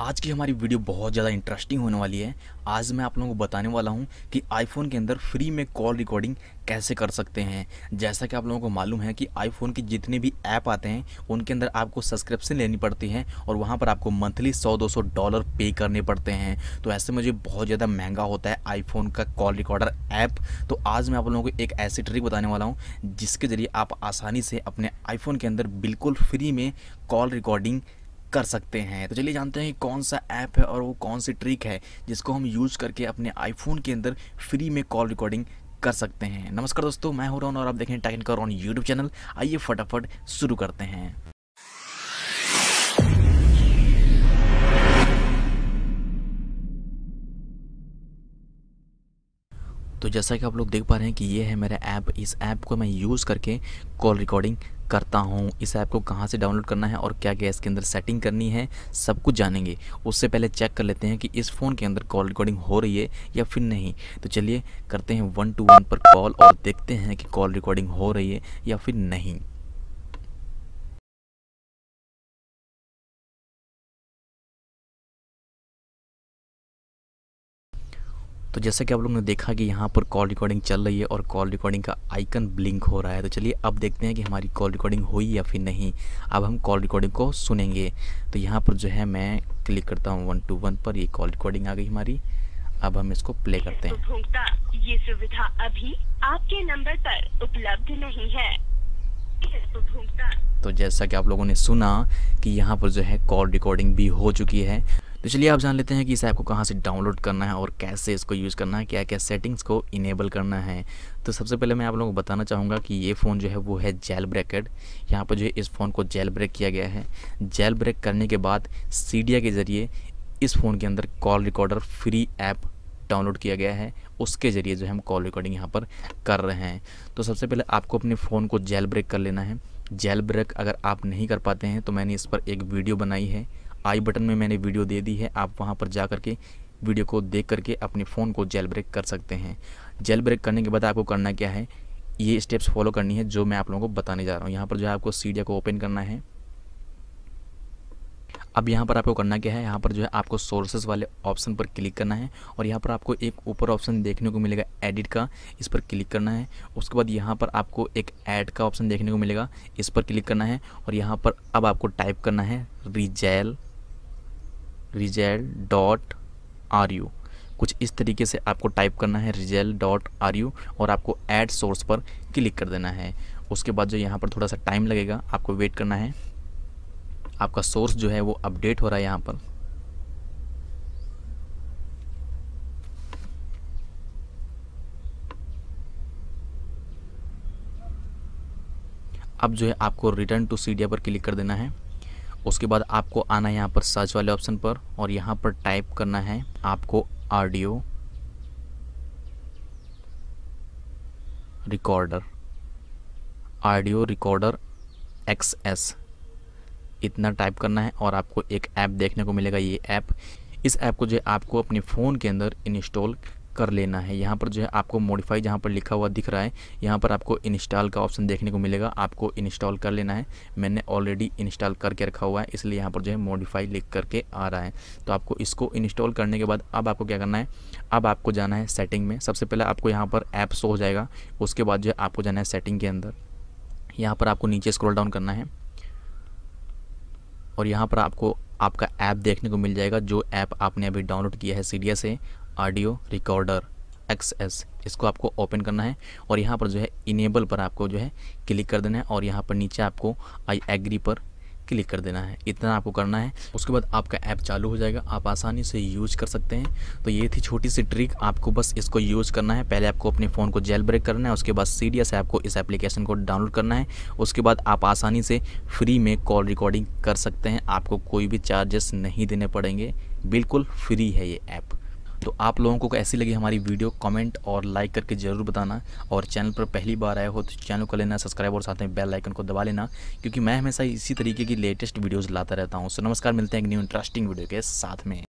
आज की हमारी वीडियो बहुत ज़्यादा इंटरेस्टिंग होने वाली है आज मैं आप लोगों को बताने वाला हूँ कि आईफोन के अंदर फ्री में कॉल रिकॉर्डिंग कैसे कर सकते हैं जैसा कि आप लोगों को मालूम है कि आईफोन के जितने भी ऐप आते हैं उनके अंदर आपको सब्सक्रिप्शन लेनी पड़ती है और वहाँ पर आपको मंथली सौ दो सौ डॉलर पे करने पड़ते हैं तो ऐसे मुझे बहुत ज़्यादा महंगा होता है आईफोन का कॉल रिकॉर्डर ऐप तो आज मैं आप लोगों को एक ऐसी ट्रिक बताने वाला हूँ जिसके ज़रिए आप आसानी से अपने आईफोन के अंदर बिल्कुल फ्री में कॉल रिकॉर्डिंग कर सकते हैं तो चलिए जानते हैं कौन सा ऐप है और वो कौन सी ट्रिक है जिसको हम यूज़ करके अपने आईफोन के अंदर फ्री में कॉल रिकॉर्डिंग कर सकते हैं नमस्कार दोस्तों मैं हूं रोन और आप देखें टाइन कर ऑन यूट्यूब चैनल आइए फटाफट शुरू करते हैं तो जैसा कि आप लोग देख पा रहे हैं कि ये है मेरा ऐप इस ऐप को मैं यूज़ करके कॉल रिकॉर्डिंग करता हूँ इस ऐप को कहाँ से डाउनलोड करना है और क्या क्या इसके अंदर सेटिंग करनी है सब कुछ जानेंगे उससे पहले चेक कर लेते हैं कि इस फ़ोन के अंदर कॉल रिकॉर्डिंग हो रही है या फिर नहीं तो चलिए करते हैं वन टू वन पर कॉल और देखते हैं कि कॉल रिकॉर्डिंग हो रही है या फिर नहीं तो जैसा कि आप लोगों ने देखा कि यहाँ पर कॉल रिकॉर्डिंग चल रही है और कॉल रिकॉर्डिंग का आइकन ब्लिंक हो रहा है तो चलिए अब देखते हैं कि हमारी कॉल रिकॉर्डिंग हुई या फिर नहीं अब हम कॉल रिकॉर्डिंग को सुनेंगे तो यहाँ पर जो है मैं क्लिक करता हूँ वन टू वन पर ये कॉल रिकॉर्डिंग आ गई हमारी अब हम इसको प्ले करते हैं ये सुविधा अभी आपके नंबर पर उपलब्ध नहीं है तो जैसा कि आप लोगों ने सुना कि यहाँ पर जो है कॉल रिकॉर्डिंग भी हो चुकी है तो चलिए आप जान लेते हैं कि इस ऐप को कहाँ से डाउनलोड करना है और कैसे इसको यूज़ करना है क्या क्या सेटिंग्स को इनेबल करना है तो सबसे पहले मैं आप लोगों को बताना चाहूँगा कि ये फ़ोन जो है वो है जेल ब्रेकेड यहाँ पर जो है इस फ़ोन को जेल ब्रेक किया गया है जेल ब्रेक करने के बाद सी के ज़रिए इस फ़ोन के अंदर call recorder free app download किया गया है उसके ज़रिए जो है हम कॉल रिकॉर्डिंग यहाँ पर कर रहे हैं तो सबसे पहले आपको अपने फ़ोन को जेल ब्रेक कर लेना है जेल ब्रेक अगर आप नहीं कर पाते हैं तो मैंने इस पर एक वीडियो बनाई है आई बटन में मैंने वीडियो दे दी है आप वहाँ पर जा करके वीडियो को देख करके अपने फ़ोन को जेल ब्रेक कर सकते हैं जेल ब्रेक करने के बाद आपको करना क्या है ये स्टेप्स फॉलो करनी है जो मैं आप लोगों को बताने जा रहा हूँ यहाँ पर जो है आपको सीडिया को ओपन करना है अब यहाँ पर आपको करना क्या है यहाँ पर जो है आपको सोर्सेज वाले ऑप्शन पर क्लिक करना है और यहाँ पर आपको एक ऊपर ऑप्शन देखने को मिलेगा एडिट का इस पर क्लिक करना है उसके बाद यहाँ पर आपको एक ऐड का ऑप्शन देखने को मिलेगा इस पर क्लिक करना है और यहाँ पर अब आपको टाइप करना है रिजेल रिजेल डॉट आर यू कुछ इस तरीके से आपको टाइप करना है रिजेल डॉट आर यू और आपको ऐड सोर्स पर क्लिक कर देना है उसके बाद जो यहाँ पर थोड़ा सा टाइम लगेगा आपको वेट करना है आपका सोर्स जो है वो अपडेट हो रहा है यहाँ पर अब जो है आपको रिटर्न टू सी पर क्लिक कर देना है उसके बाद आपको आना यहाँ पर सर्च वाले ऑप्शन पर और यहाँ पर टाइप करना है आपको audio recorder audio recorder X S इतना टाइप करना है और आपको एक ऐप देखने को मिलेगा ये ऐप इस ऐप को जो आपको अपने फ़ोन के अंदर इंस्टॉल कर लेना है यहाँ पर जो है आपको मॉडिफाई जहाँ पर लिखा हुआ दिख रहा है यहाँ पर आपको इंस्टॉल का ऑप्शन देखने को मिलेगा आपको इंस्टॉल कर लेना है मैंने ऑलरेडी इंस्टॉल करके रखा हुआ है इसलिए यहाँ पर जो है मॉडिफाई लिख करके आ रहा है तो आपको इसको इंस्टॉल करने के बाद अब आपको क्या करना है अब आपको जाना है सेटिंग में सबसे पहले आपको यहाँ पर ऐप शो हो जाएगा उसके बाद जो है आपको जाना है सेटिंग के अंदर यहाँ पर आपको नीचे स्क्रॉल डाउन करना है और यहाँ पर आपको आपका ऐप देखने को मिल जाएगा जो ऐप आपने अभी डाउनलोड किया है सीडिया से ऑडियो रिकॉर्डर एक्सएस इसको आपको ओपन करना है और यहाँ पर जो है इनेबल पर आपको जो है क्लिक कर देना है और यहाँ पर नीचे आपको आई एग्री पर क्लिक कर देना है इतना आपको करना है उसके बाद आपका ऐप चालू हो जाएगा आप आसानी से यूज कर सकते हैं तो ये थी छोटी सी ट्रिक आपको बस इसको यूज करना है पहले आपको अपने फ़ोन को जेल ब्रेक करना है उसके बाद सी एस ऐप आपको इस एप्लीकेशन को डाउनलोड करना है उसके बाद आप आसानी से फ्री में कॉल रिकॉर्डिंग कर सकते हैं आपको कोई भी चार्जेस नहीं देने पड़ेंगे बिल्कुल फ्री है ये ऐप तो आप लोगों को कैसी लगी हमारी वीडियो कमेंट और लाइक करके ज़रूर बताना और चैनल पर पहली बार आए हो तो चैनल को लेना सब्सक्राइब और साथ में बेल आइकन को दबा लेना क्योंकि मैं हमेशा इसी तरीके की लेटेस्ट वीडियोज़ लाता रहता हूँ सो नमस्कार मिलते हैं एक न्यू इंटरेस्टिंग वीडियो के साथ में